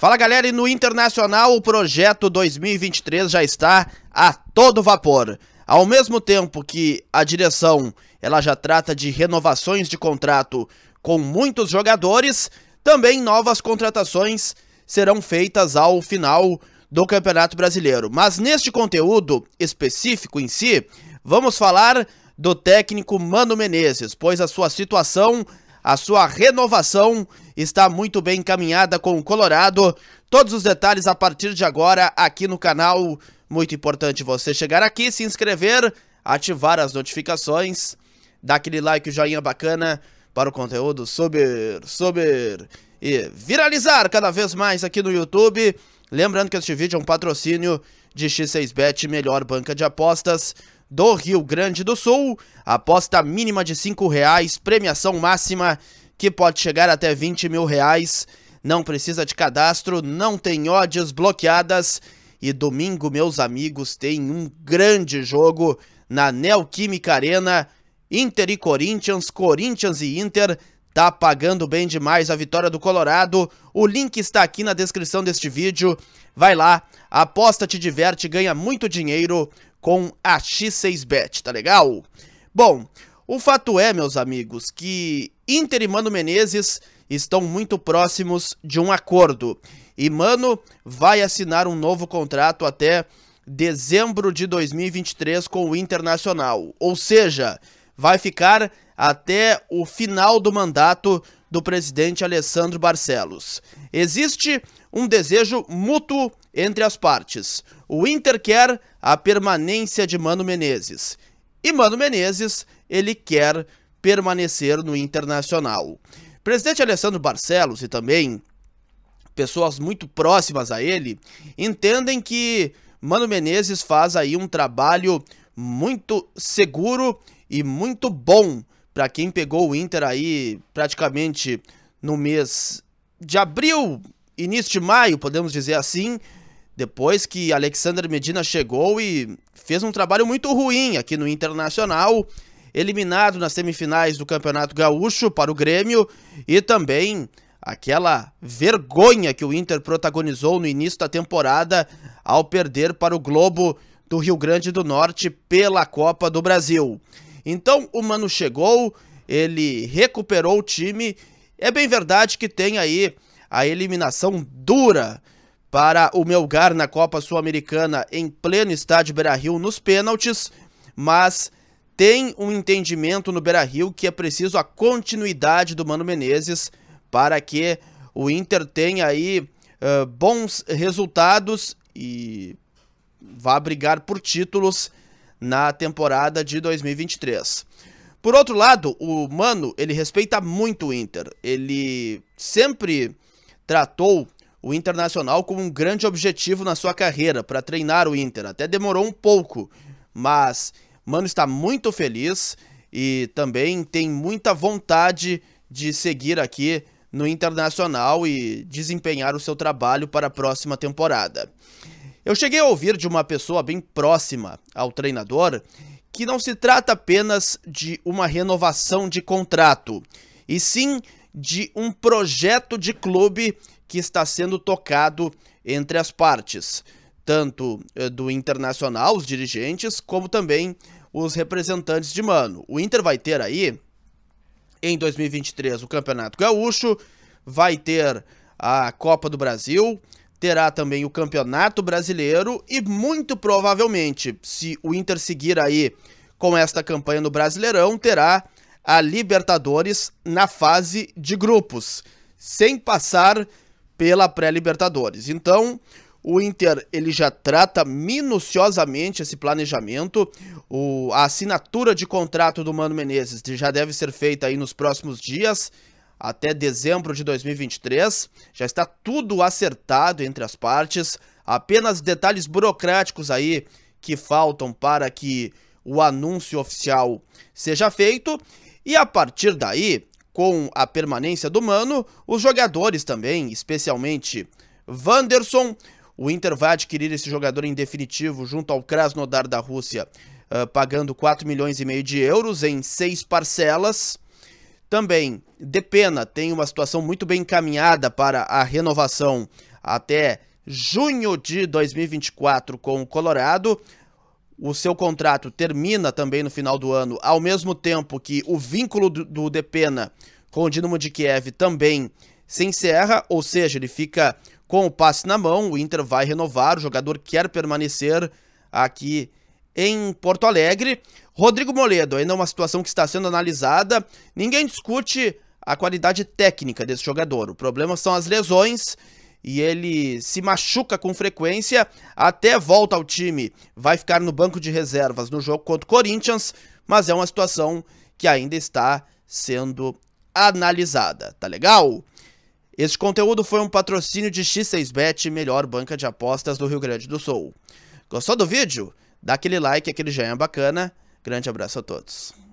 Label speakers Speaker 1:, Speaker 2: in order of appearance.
Speaker 1: Fala galera, e no Internacional o projeto 2023 já está a todo vapor. Ao mesmo tempo que a direção ela já trata de renovações de contrato com muitos jogadores, também novas contratações serão feitas ao final do Campeonato Brasileiro. Mas neste conteúdo específico em si, vamos falar do técnico Mano Menezes, pois a sua situação a sua renovação está muito bem encaminhada com o Colorado. Todos os detalhes a partir de agora aqui no canal. Muito importante você chegar aqui, se inscrever, ativar as notificações, dar aquele like, o joinha bacana para o conteúdo subir, subir e viralizar cada vez mais aqui no YouTube. Lembrando que este vídeo é um patrocínio de X6Bet, melhor banca de apostas do Rio Grande do Sul. Aposta mínima de R$ reais, premiação máxima que pode chegar até 20 mil reais. Não precisa de cadastro, não tem odds bloqueadas. E domingo, meus amigos, tem um grande jogo na Neoquímica Arena. Inter e Corinthians, Corinthians e Inter. Tá pagando bem demais a vitória do Colorado. O link está aqui na descrição deste vídeo. Vai lá, aposta, te diverte, ganha muito dinheiro com a X6Bet, tá legal? Bom, o fato é, meus amigos, que Inter e Mano Menezes estão muito próximos de um acordo. E Mano vai assinar um novo contrato até dezembro de 2023 com o Internacional. Ou seja, vai ficar até o final do mandato do presidente Alessandro Barcelos. Existe um desejo mútuo entre as partes. O Inter quer a permanência de Mano Menezes. E Mano Menezes, ele quer permanecer no Internacional. Presidente Alessandro Barcelos e também pessoas muito próximas a ele entendem que Mano Menezes faz aí um trabalho muito seguro e muito bom para quem pegou o Inter aí praticamente no mês de abril, início de maio, podemos dizer assim, depois que Alexander Medina chegou e fez um trabalho muito ruim aqui no Internacional, eliminado nas semifinais do Campeonato Gaúcho para o Grêmio e também aquela vergonha que o Inter protagonizou no início da temporada ao perder para o Globo do Rio Grande do Norte pela Copa do Brasil. Então o Mano chegou, ele recuperou o time. É bem verdade que tem aí a eliminação dura para o Melgar na Copa Sul-Americana em pleno estádio Beira-Rio nos pênaltis, mas tem um entendimento no Beira-Rio que é preciso a continuidade do Mano Menezes para que o Inter tenha aí uh, bons resultados e vá brigar por títulos na temporada de 2023. Por outro lado, o Mano, ele respeita muito o Inter. Ele sempre tratou o Internacional como um grande objetivo na sua carreira para treinar o Inter. Até demorou um pouco, mas Mano está muito feliz e também tem muita vontade de seguir aqui no Internacional e desempenhar o seu trabalho para a próxima temporada. Eu cheguei a ouvir de uma pessoa bem próxima ao treinador que não se trata apenas de uma renovação de contrato, e sim de um projeto de clube que está sendo tocado entre as partes, tanto eh, do Internacional, os dirigentes, como também os representantes de Mano. O Inter vai ter aí, em 2023, o Campeonato Gaúcho, vai ter a Copa do Brasil, terá também o Campeonato Brasileiro e muito provavelmente, se o Inter seguir aí com esta campanha no Brasileirão, terá a Libertadores na fase de grupos, sem passar pela pré-Libertadores. Então, o Inter ele já trata minuciosamente esse planejamento. O, a assinatura de contrato do Mano Menezes já deve ser feita aí nos próximos dias, até dezembro de 2023. Já está tudo acertado entre as partes. Apenas detalhes burocráticos aí que faltam para que o anúncio oficial seja feito. E a partir daí, com a permanência do Mano, os jogadores também, especialmente Wanderson, o Inter vai adquirir esse jogador em definitivo junto ao Krasnodar da Rússia, uh, pagando 4 milhões e meio de euros em seis parcelas. Também, Depena tem uma situação muito bem encaminhada para a renovação até junho de 2024 com o Colorado o seu contrato termina também no final do ano, ao mesmo tempo que o vínculo do, do Depena com o Dinamo de Kiev também se encerra, ou seja, ele fica com o passe na mão, o Inter vai renovar, o jogador quer permanecer aqui em Porto Alegre. Rodrigo Moledo, ainda é uma situação que está sendo analisada, ninguém discute a qualidade técnica desse jogador, o problema são as lesões e ele se machuca com frequência, até volta ao time, vai ficar no banco de reservas no jogo contra o Corinthians, mas é uma situação que ainda está sendo analisada, tá legal? Esse conteúdo foi um patrocínio de X6Bet, melhor banca de apostas do Rio Grande do Sul. Gostou do vídeo? Dá aquele like, aquele joinha bacana. Grande abraço a todos.